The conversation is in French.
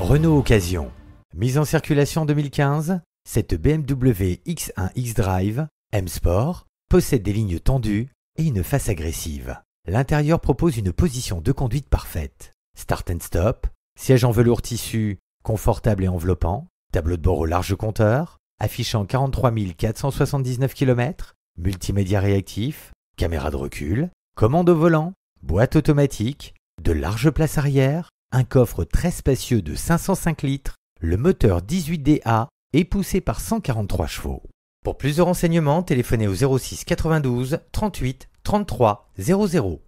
Renault Occasion. Mise en circulation 2015, cette BMW X1 X-Drive, M-Sport, possède des lignes tendues et une face agressive. L'intérieur propose une position de conduite parfaite. Start and stop, siège en velours tissu, confortable et enveloppant, tableau de bord au large compteur, affichant 43 479 km, multimédia réactif, caméra de recul, commande au volant, boîte automatique, de larges places arrière, un coffre très spacieux de 505 litres, le moteur 18DA est poussé par 143 chevaux. Pour plus de renseignements, téléphonez au 06 92 38 33 00.